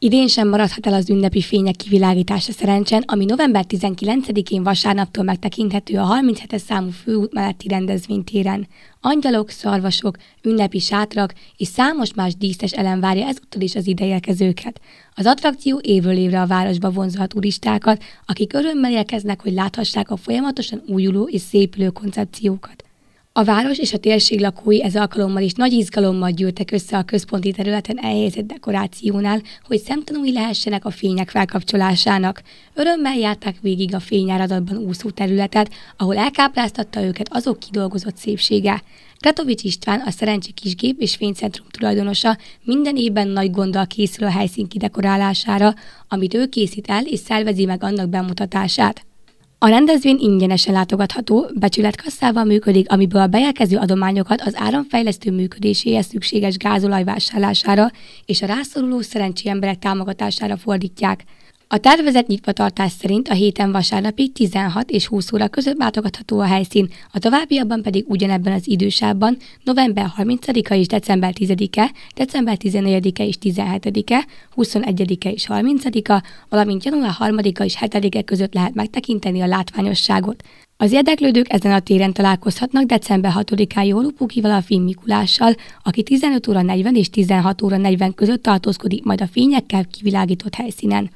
Idén sem maradhat el az ünnepi fények kivilágítása szerencsen, ami november 19-én vasárnaptól megtekinthető a 37 számú főút melletti rendezvénytéren. Angyalok, szarvasok, ünnepi sátrak és számos más díszes elem várja ezúttal is az idejelkezőket. Az attrakció évről évre a városba vonzza a turistákat, akik örömmel érkeznek, hogy láthassák a folyamatosan újuló és szépülő koncepciókat. A város és a térség lakói ez alkalommal is nagy izgalommal gyűltek össze a központi területen elhelyezett dekorációnál, hogy szemtanúi lehessenek a fények felkapcsolásának. Örömmel járták végig a fényáradatban úszó területet, ahol elkápráztatta őket azok kidolgozott szépsége. Kratovics István, a Szerencsi Kisgép és Fénycentrum tulajdonosa minden évben nagy gonddal készül a helyszín kidekorálására, amit ő készít el és szervezi meg annak bemutatását. A rendezvény ingyenesen látogatható, becsületkasszával működik, amiből a bejelkező adományokat az áramfejlesztő működéséhez szükséges gázolaj vásárlására és a rászoruló szerencsi emberek támogatására fordítják. A tervezett nyitvatartás szerint a héten vasárnapig 16 és 20 óra között látogatható a helyszín, a továbbiakban pedig ugyanebben az idősában november 30-a és december 10-e, december 14-e és 17-e, 21-e és 30-a, valamint január 3-a és 7-e között lehet megtekinteni a látványosságot. Az érdeklődők ezen a téren találkozhatnak december 6 án Jólupukival a Fény Mikulással, aki 15 óra 40 és 16 óra 40 között tartózkodik majd a fényekkel kivilágított helyszínen.